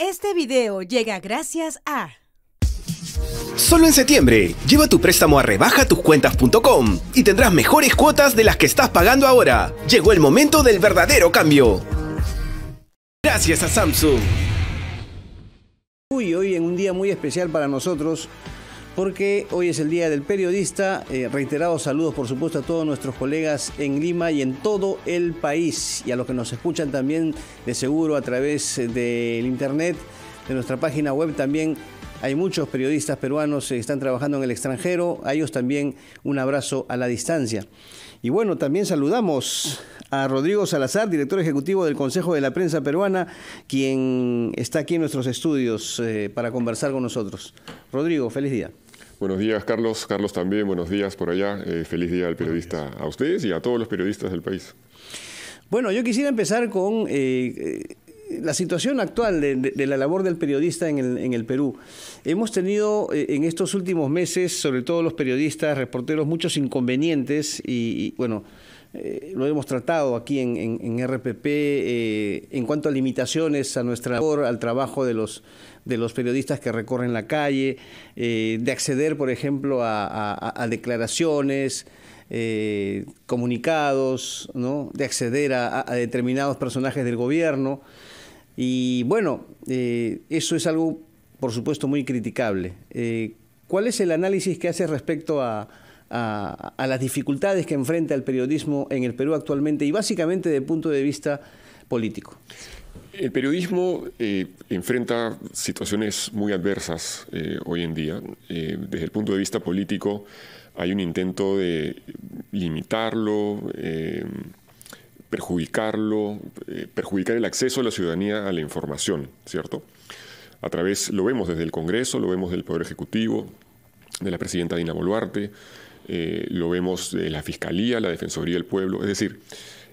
Este video llega gracias a... Solo en septiembre, lleva tu préstamo a rebaja rebajatuscuentas.com y tendrás mejores cuotas de las que estás pagando ahora. Llegó el momento del verdadero cambio. Gracias a Samsung. Uy, hoy en un día muy especial para nosotros, porque hoy es el Día del Periodista. Eh, reiterados saludos, por supuesto, a todos nuestros colegas en Lima y en todo el país y a los que nos escuchan también de seguro a través eh, del Internet, de nuestra página web también. Hay muchos periodistas peruanos que eh, están trabajando en el extranjero. A ellos también un abrazo a la distancia. Y bueno, también saludamos a Rodrigo Salazar, director ejecutivo del Consejo de la Prensa Peruana, quien está aquí en nuestros estudios para conversar con nosotros. Rodrigo, feliz día. Buenos días, Carlos. Carlos también, buenos días por allá. Eh, feliz día al periodista a ustedes y a todos los periodistas del país. Bueno, yo quisiera empezar con eh, eh, la situación actual de, la labor del periodista en el, Perú. Hemos tenido en estos últimos meses, sobre todo los periodistas, reporteros, muchos inconvenientes y bueno, eh, lo hemos tratado aquí en, en, RPP eh, en cuanto a limitaciones a nuestra labor, al trabajo de los, de los periodistas que recorren la calle, eh, de acceder, por ejemplo, a, declaraciones, comunicados, de acceder a, a, determinados personajes del gobierno. Y bueno, eso es algo, por supuesto, muy criticable. ¿Cuál es el análisis que hace respecto a, a, las dificultades que enfrenta el periodismo en el Perú actualmente y básicamente desde el punto de vista político. El periodismo eh, enfrenta situaciones muy adversas eh, hoy en día. Eh, desde el punto de vista político hay un intento de limitarlo, perjudicarlo, perjudicar el acceso de la ciudadanía a la información, ¿cierto? A través, lo vemos desde el Congreso, lo vemos del Poder Ejecutivo, de la presidenta Dina Boluarte, eh, lo vemos de la Fiscalía, la Defensoría del Pueblo, es decir,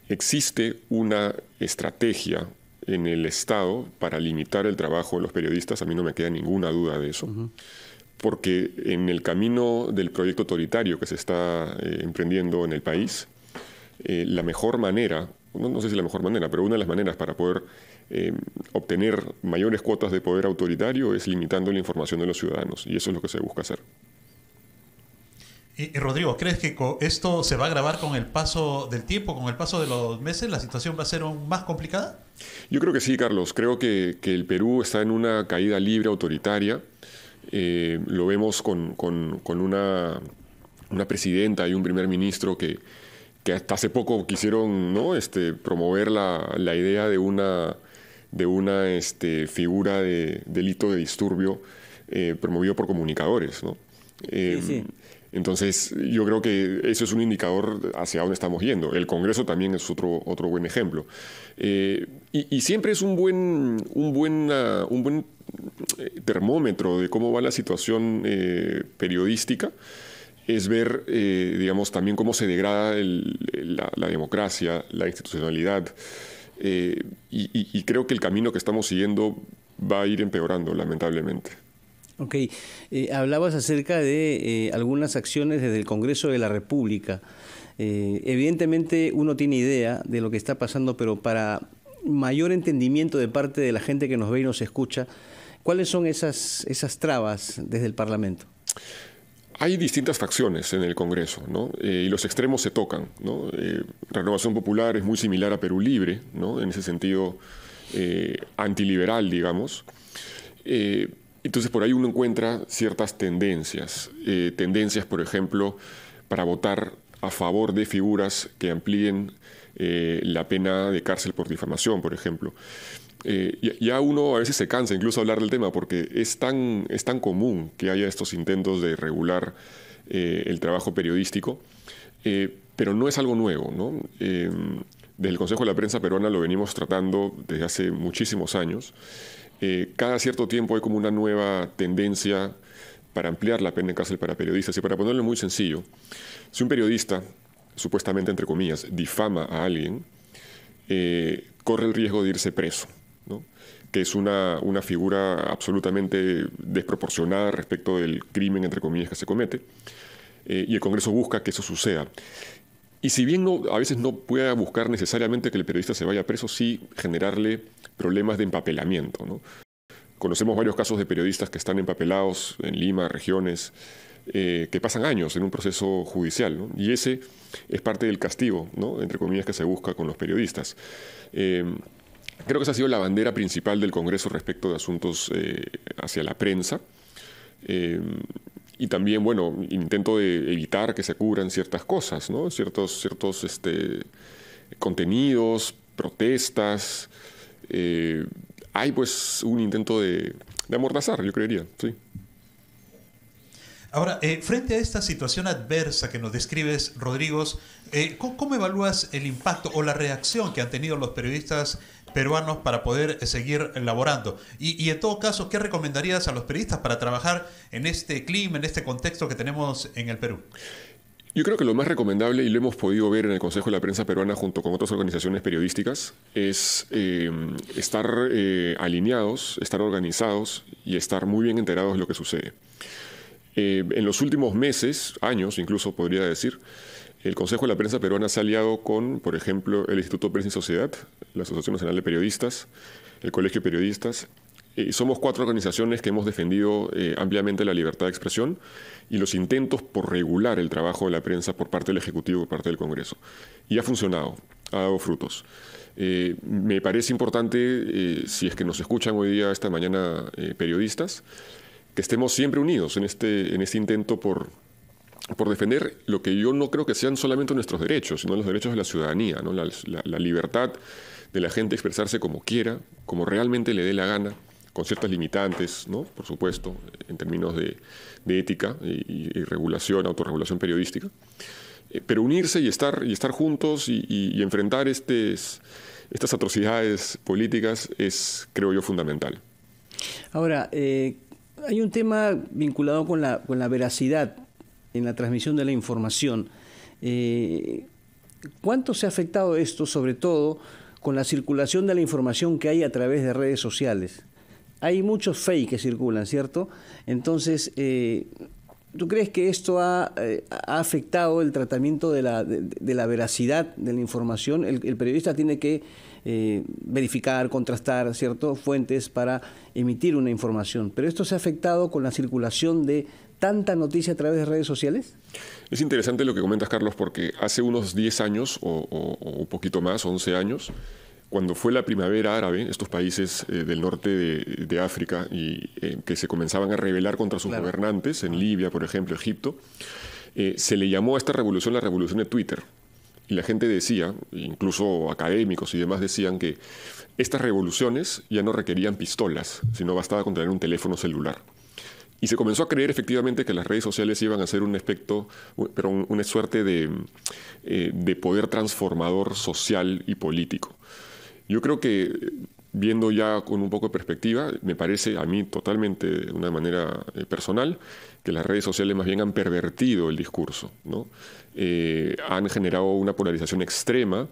existe una estrategia en el Estado para limitar el trabajo de los periodistas, a mí no me queda ninguna duda de eso. porque en el camino del proyecto autoritario que se está eh, emprendiendo en el país, eh, la mejor manera, no, sé si la mejor manera, pero una de las maneras para poder obtener mayores cuotas de poder autoritario es limitando la información de los ciudadanos, y eso es lo que se busca hacer. Y, Rodrigo, ¿crees que esto se va a agravar con el paso del tiempo, con el paso de los meses? ¿La situación va a ser más complicada? Yo creo que sí, Carlos. Creo que, el Perú está en una caída libre autoritaria. Eh, lo vemos con, una, presidenta y un primer ministro que, que hasta hace poco quisieron ¿no? este, promover la, idea de una, de una este, figura de delito de disturbio eh, promovido por comunicadores. ¿no? Eh, entonces, yo creo que eso es un indicador hacia dónde estamos yendo. El Congreso también es otro, otro buen ejemplo. Eh, y, siempre es un buen, un buen, ah, un buen eh, termómetro de cómo va la situación eh, periodística es ver, digamos, también cómo se degrada la, democracia, la institucionalidad. y creo que el camino que estamos siguiendo va a ir empeorando, lamentablemente. Ok, eh, hablabas acerca de eh, algunas acciones desde el Congreso de la República. Eh, evidentemente uno tiene idea de lo que está pasando, pero para mayor entendimiento de parte de la gente que nos ve y nos escucha, ¿cuáles son esas, esas trabas desde el Parlamento? Hay distintas facciones en el Congreso, ¿no? y los extremos se tocan, ¿no? Renovación Popular es muy similar a Perú Libre, ¿no? En ese sentido antiliberal, digamos. Entonces por ahí uno encuentra ciertas tendencias, eh, tendencias por ejemplo para votar a favor de figuras que amplíen eh, la pena de cárcel por difamación, por ejemplo. Eh, ya uno a veces se cansa incluso hablar del tema porque es tan, es tan común que haya estos intentos de regular el trabajo periodístico, pero no es algo nuevo. ¿no? desde el Consejo de la Prensa Peruana lo venimos tratando desde hace muchísimos años. Eh, cada cierto tiempo hay como una nueva tendencia para ampliar la pena de cárcel para periodistas. Y para ponerlo muy sencillo, si un periodista, supuestamente entre comillas, difama a alguien, eh, corre el riesgo de irse preso, que es una, figura absolutamente desproporcionada respecto del crimen, entre comillas, que se comete. Eh, y el Congreso busca que eso suceda. Y si bien a veces no pueda buscar necesariamente que el periodista se vaya preso, sí generarle problemas de empapelamiento. Conocemos varios casos de periodistas que están empapelados en Lima, regiones, eh, que pasan años en un proceso judicial. Y ese es parte del castigo, entre comillas, que se busca con los periodistas. Em, creo que esa ha sido la bandera principal del Congreso respecto de asuntos eh, hacia la prensa. Em, y también, bueno, intento de evitar que se cubran ciertas cosas, ¿no? Ciertos, ciertos este, contenidos, protestas. Eh, hay pues un intento de, de amordazar, yo creería, sí. Ahora, eh, frente a esta situación adversa que nos describes, Rodrigo, eh, ¿cómo, evalúas el impacto o la reacción que han tenido los periodistas peruanos para poder eh, seguir elaborando. Y, en todo caso, ¿qué recomendarías a los periodistas para trabajar en este clima, en este contexto que tenemos en el Perú? Yo creo que lo más recomendable, y lo hemos podido ver en el Consejo de la Prensa Peruana junto con otras organizaciones periodísticas, es em, estar eh, alineados, estar organizados y estar muy bien enterados de lo que sucede. Eh, en los últimos meses, años incluso podría decir, el Consejo de la Prensa Peruana se ha aliado con, por ejemplo, el Instituto Prensa y Sociedad, la Asociación Nacional de Periodistas, el Colegio de Periodistas. somos cuatro organizaciones que hemos defendido eh, ampliamente la libertad de expresión y los intentos por regular el trabajo de la prensa por parte del Ejecutivo, por parte del Congreso. Y ha funcionado, ha dado frutos. Eh, me parece importante, eh, si es que nos escuchan hoy día, esta mañana, periodistas, que estemos siempre unidos en este, este intento por por defender lo que yo no creo que sean solamente nuestros derechos, sino los derechos de la ciudadanía, ¿no? la, libertad de la gente expresarse como quiera, como realmente le dé la gana, con ciertas limitantes, por supuesto, en términos de, ética y, regulación, autorregulación periodística, eh, pero unirse y estar, y estar juntos y, enfrentar estas atrocidades políticas es, creo yo, fundamental. Ahora, eh, hay un tema vinculado con con la veracidad en la transmisión de la información. Eh, ¿Cuánto se ha afectado esto, sobre todo con la circulación de la información que hay a través de redes sociales? Hay muchos fake que circulan, ¿cierto? Entonces, eh, ¿tú crees que esto ha, eh, afectado el tratamiento de la, veracidad de la información? El, periodista tiene que verificar, contrastar, ¿cierto? Fuentes para emitir una información. Pero esto se ha afectado con la circulación de tanta noticia a través de redes sociales? Es interesante lo que comentas, Carlos, porque hace unos 10 años o, un poquito más, 11 años, cuando fue la primavera árabe, estos países eh, del norte de, África y eh, que se comenzaban a rebelar contra sus gobernantes, en Libia, por ejemplo, Egipto, eh, se le llamó a esta revolución la revolución de Twitter. Y la gente decía, incluso académicos y demás decían que estas revoluciones ya no requerían pistolas, sino bastaba con tener un teléfono celular. Y se comenzó a creer efectivamente que las redes sociales iban a ser un aspecto, pero una suerte eh, de, poder transformador social y político. Yo creo que viendo ya con un poco de perspectiva, me parece a mí totalmente de una manera eh, personal que las redes sociales más bien han pervertido el discurso, ¿no? Eh, han generado una polarización extrema.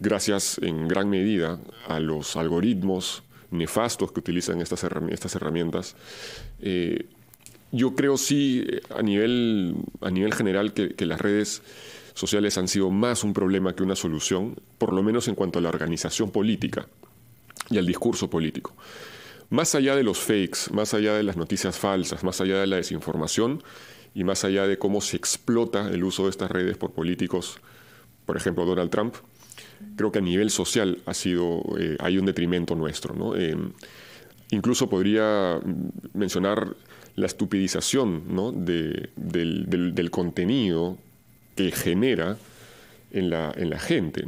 gracias en gran medida a los algoritmos nefastos que utilizan estas, estas herramientas. Eh, yo creo sí, a nivel, a nivel general, que, que, las redes sociales han sido más un problema que una solución, por lo menos en cuanto a la organización política y al discurso político. Más allá de los fakes, más allá de las noticias falsas, más allá de la desinformación y más allá de cómo se explota el uso de estas redes por políticos, por ejemplo Donald Trump, creo que a nivel social ha sido, eh, hay un detrimento nuestro. Eh, incluso podría mencionar la estupidización del, contenido que genera en la, gente.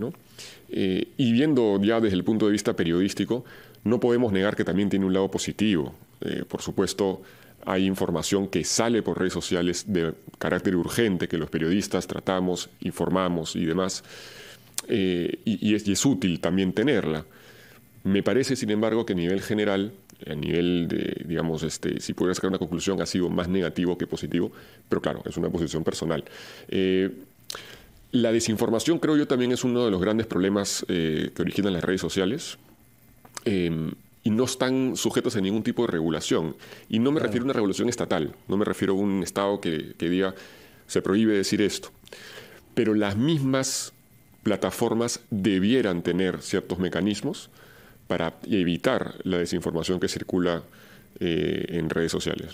Eh, y viendo ya desde el punto de vista periodístico, no podemos negar que también tiene un lado positivo. por supuesto, hay información que sale por redes sociales de carácter urgente, que los periodistas tratamos, informamos y demás. Eh, y, es, útil también tenerla. Me parece, sin embargo, que a nivel general, a nivel de, digamos, este, si pudiera sacar una conclusión, ha sido más negativo que positivo, pero claro, es una posición personal. Eh, la desinformación, creo yo, también es uno de los grandes problemas eh, que originan las redes sociales. Em, y no están sujetos a ningún tipo de regulación. Y no me refiero a una revolución estatal, no me refiero a un Estado que, que diga se prohíbe decir esto. Pero las mismas plataformas debieran tener ciertos mecanismos para evitar la desinformación que circula eh, en redes sociales.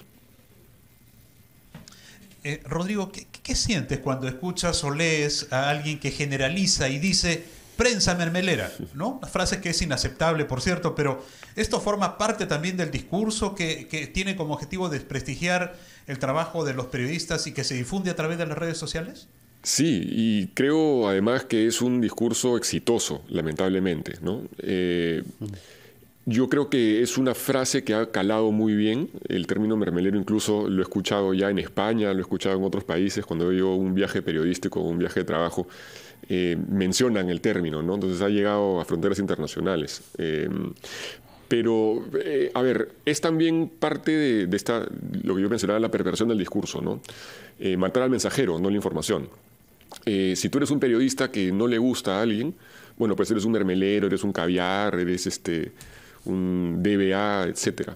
Eh, Rodrigo, ¿qué, sientes cuando escuchas o lees a alguien que generaliza y dice prensa mermelera? ¿no? Una frase que es inaceptable, por cierto, pero esto forma parte también del discurso que, que tiene como objetivo desprestigiar el trabajo de los periodistas y que se difunde a través de las redes sociales. Sí, y creo además que es un discurso exitoso, lamentablemente. ¿no? Eh, yo creo que es una frase que ha calado muy bien. El término mermelero incluso lo he escuchado ya en España, lo he escuchado en otros países, cuando veo un viaje periodístico, un viaje de trabajo, eh, mencionan el término, ¿no? Entonces ha llegado a fronteras internacionales. Em, pero, eh, a ver, es también parte de, esta, lo que yo mencionaba, la perversión del discurso, ¿no? matar al mensajero, no la información. Eh, si tú eres un periodista que no le gusta a alguien, bueno, pues eres un mermelero, eres un caviar, eres este, un DBA, etc.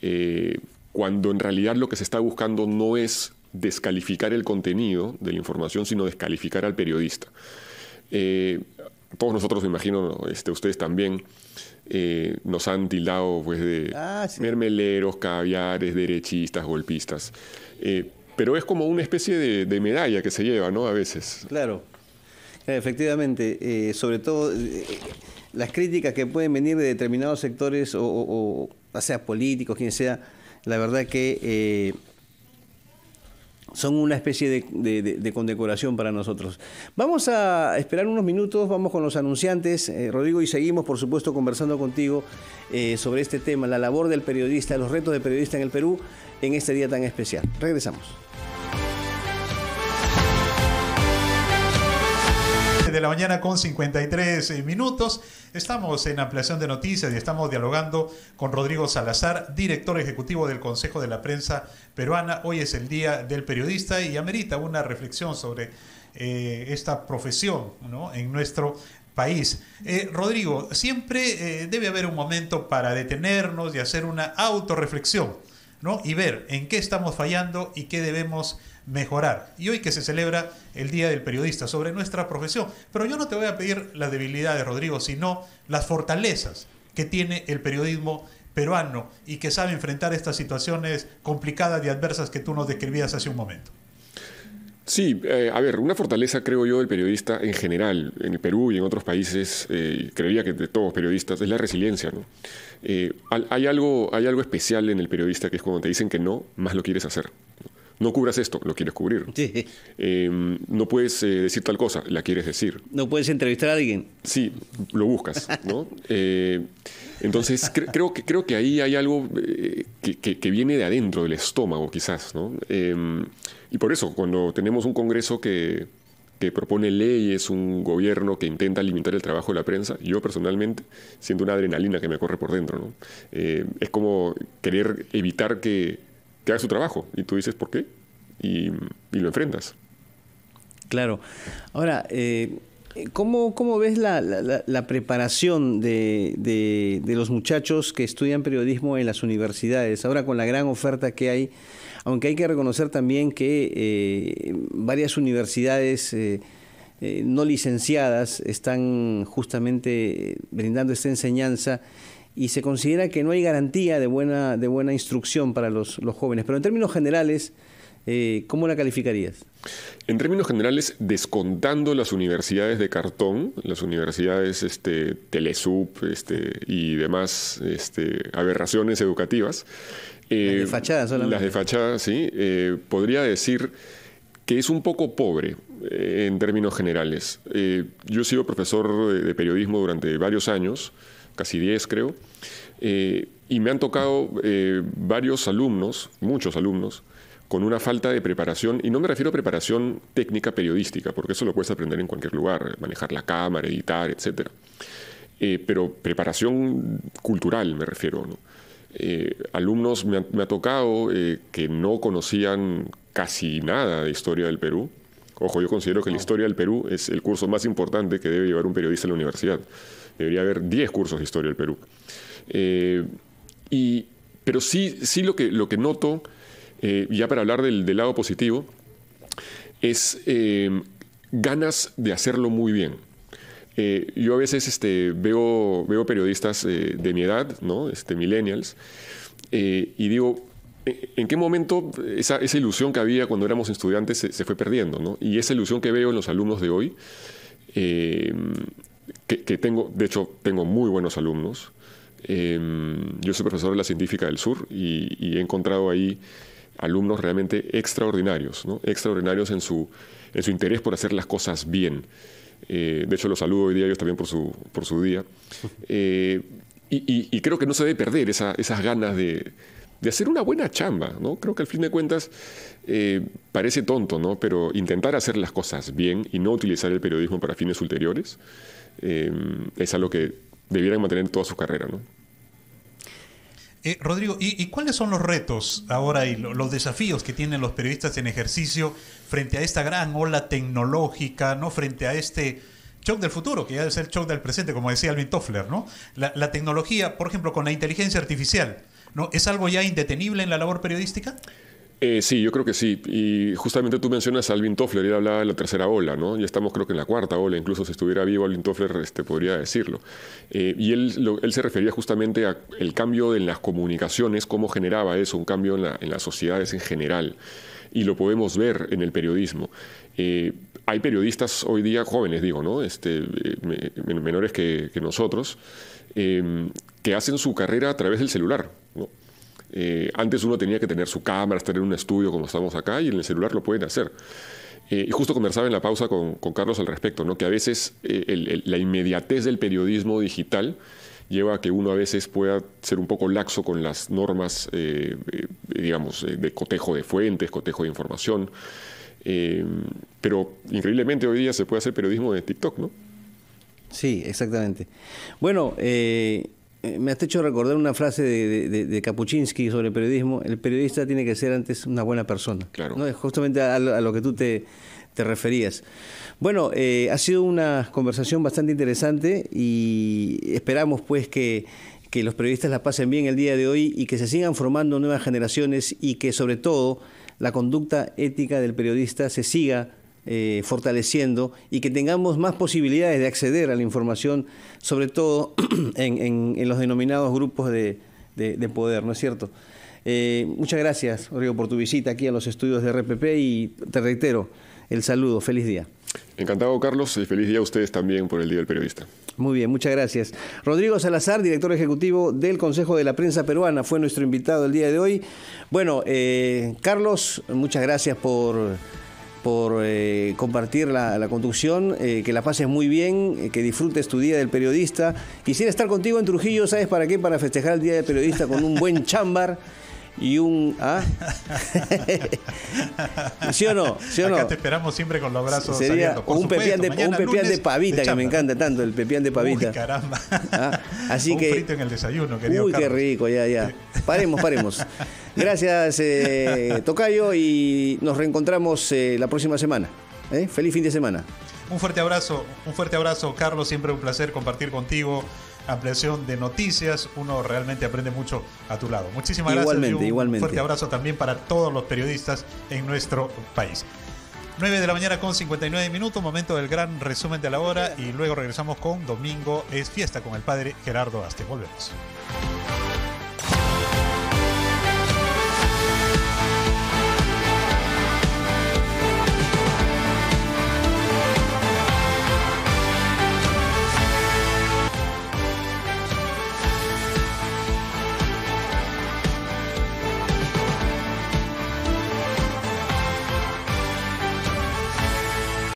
Eh, cuando en realidad lo que se está buscando no es descalificar el contenido de la información, sino descalificar al periodista. Eh, todos nosotros, me imagino, este, ustedes también, nos han tildado pues, de ah, mermeleros, caviares, derechistas, golpistas. Pero es como una especie de, medalla que se lleva, ¿no? A veces. Claro. Efectivamente, eh, sobre todo eh, las críticas que pueden venir de determinados sectores o, o, o sea políticos, quien sea, la verdad que eh, son una especie de, condecoración para nosotros. Vamos a esperar unos minutos, vamos con los anunciantes, eh, Rodrigo, y seguimos, por supuesto, conversando contigo eh, sobre este tema, la labor del periodista, los retos del periodista en el Perú en este día tan especial. Regresamos. de la mañana con 53 eh, minutos. Estamos en ampliación de noticias y estamos dialogando con Rodrigo Salazar, director ejecutivo del Consejo de la Prensa Peruana. Hoy es el Día del Periodista y amerita una reflexión sobre eh, esta profesión ¿no? en nuestro país. Eh, Rodrigo, siempre debe haber un momento para detenernos y hacer una autorreflexión ¿no? y ver en qué estamos fallando y qué debemos mejorar. Y hoy que se celebra el Día del Periodista sobre nuestra profesión. Pero yo no te voy a pedir las debilidades, Rodrigo, sino las fortalezas que tiene el periodismo peruano y que sabe enfrentar estas situaciones complicadas y adversas que tú nos describías hace un momento. Sí, eh, a ver, una fortaleza creo yo del periodista en general, en el Perú y en otros países, eh, creería que de todos los periodistas, es la resiliencia. ¿no? Eh, hay, algo, hay algo especial en el periodista que es cuando te dicen que no, más lo quieres hacer no cubras esto, lo quieres cubrir. Em, no puedes eh, decir tal cosa, la quieres decir. No puedes entrevistar a alguien. Sí, lo buscas, ¿no? Eh, entonces, creo, que, creo que ahí hay algo eh, que, viene de adentro, del estómago quizás, ¿no? Em, y por eso, cuando tenemos un Congreso que, propone leyes, un gobierno que intenta limitar el trabajo de la prensa, yo personalmente siento una adrenalina que me corre por dentro. ¿no? es como querer evitar que que haga su trabajo. Y tú dices por qué y, lo enfrentas. Claro. Ahora, eh, ¿cómo, ¿cómo, ves la, preparación de, de, los muchachos que estudian periodismo en las universidades? Ahora con la gran oferta que hay, aunque hay que reconocer también que eh, varias universidades... Eh, no licenciadas están justamente brindando esta enseñanza y se considera que no hay garantía de buena, de buena instrucción para los, jóvenes. Pero en términos generales, eh, ¿cómo la calificarías? En términos generales, descontando las universidades de cartón, las universidades este, Telesub este, y demás este, aberraciones educativas. Eh, las de fachada solamente. Las de fachada, sí. Eh, podría decir que es un poco pobre en términos generales. yo he sido profesor de periodismo durante varios años casi 10 creo, eh, y me han tocado eh, varios alumnos, muchos alumnos, con una falta de preparación, y no me refiero a preparación técnica periodística, porque eso lo puedes aprender en cualquier lugar, manejar la cámara, editar, etc. Eh, pero preparación cultural me refiero. ¿no? alumnos me ha, tocado que no conocían casi nada de historia del Perú. Ojo, yo considero que la historia del Perú es el curso más importante que debe llevar un periodista en la universidad. Debería haber 10 cursos de historia del Perú. Eh, pero sí, sí lo, que, lo que noto, eh, ya para hablar del, lado positivo, es eh, ganas de hacerlo muy bien. yo a veces este, veo, veo periodistas de mi edad, ¿no? este, millennials, y digo, ¿En qué momento esa, esa, ilusión que había cuando éramos estudiantes se, fue perdiendo? ¿no? Y esa ilusión que veo en los alumnos de hoy, que, tengo, de hecho, tengo muy buenos alumnos. Em, yo soy profesor de la Científica del Sur y, he encontrado ahí alumnos realmente extraordinarios, extraordinarios en su, en su interés por hacer las cosas bien. Eh, de hecho, los saludo hoy día, ellos también por su, por su día. Eh, y, creo que no se debe perder esas ganas de, de hacer una buena chamba, ¿no? Creo que al fin de cuentas eh, parece tonto, ¿no? Pero intentar hacer las cosas bien y no utilizar el periodismo para fines ulteriores eh, es algo que debieran mantener en toda su carrera, ¿no? Eh, Rodrigo, ¿y, cuáles son los retos ahora y los desafíos que tienen los periodistas en ejercicio frente a esta gran ola tecnológica, ¿no? Frente a este shock del futuro, que ya debe ser shock del presente, como decía Alvin Toffler, ¿no? la tecnología, por ejemplo, con la inteligencia artificial ¿Es algo ya indetenible en la labor periodística? Eh, sí, yo creo que sí. Y justamente tú mencionas a Alvin Toffler, él hablaba de la tercera ola, ¿no? Ya estamos creo que en la cuarta ola, incluso si estuviera vivo Alvin Toffler este, podría decirlo. Eh, y él, se refería justamente al cambio en las comunicaciones, cómo generaba eso, un cambio en, la, en, las sociedades en general. Y lo podemos ver en el periodismo. Eh, hay periodistas hoy día jóvenes, digo, ¿no? Este, menores que, nosotros, que hacen su carrera a través del celular. ¿no? Eh, antes uno tenía que tener su cámara, estar en un estudio como estamos acá, y en el celular lo pueden hacer. Eh, y justo conversaba en la pausa con, Carlos al respecto, ¿no? que a veces eh, la inmediatez del periodismo digital lleva a que uno a veces pueda ser un poco laxo con las normas, digamos, de cotejo de fuentes, cotejo de información. pero increíblemente hoy día se puede hacer periodismo de TikTok, ¿no? Sí, exactamente. Bueno, eh, me has hecho recordar una frase de, de, sobre el periodismo. El periodista tiene que ser antes una buena persona. Claro. ¿no? Es justamente a, lo que tú te, referías. Bueno, eh, ha sido una conversación bastante interesante y esperamos pues que que los periodistas la pasen bien el día de hoy y que se sigan formando nuevas generaciones y que sobre todo la conducta ética del periodista se siga eh, fortaleciendo y que tengamos más posibilidades de acceder a la información, sobre todo en, los denominados grupos de, poder, ¿no es cierto? Eh, muchas gracias, Rodrigo, por tu visita aquí a los estudios de RPP y te reitero el saludo. Feliz día. Encantado, Carlos, y feliz día a ustedes también por el Día del Periodista. Muy bien, muchas gracias. Rodrigo Salazar, director ejecutivo del Consejo de la Prensa Peruana, fue nuestro invitado el día de hoy. Bueno, eh, Carlos, muchas gracias por por eh, compartir la, conducción, eh, que la pases muy bien, eh, que disfrutes tu día del periodista. Quisiera estar contigo en Trujillo, ¿sabes para qué? Para festejar el día del periodista con un buen chambar y un. ¿ah? ¿Sí o no? ¿Sí o Acá te esperamos siempre con los brazos Sería un, pepián de, un pavita, que me encanta tanto, el pepián de pavita. caramba. ¿Ah? Así un que. en el desayuno, Uy, qué rico, ya, ya. Paremos, paremos. Gracias, eh, Tocayo, y nos reencontramos eh, la próxima semana. ¿eh? Feliz fin de semana. Un fuerte abrazo, un fuerte abrazo, Carlos. Siempre un placer compartir contigo. Ampliación de noticias, uno realmente aprende mucho a tu lado. Muchísimas igualmente, gracias. un fuerte abrazo también para todos los periodistas en nuestro país. 9 de la mañana con 59 minutos, momento del gran resumen de la hora y luego regresamos con Domingo es fiesta con el padre Gerardo Aste. Volvemos.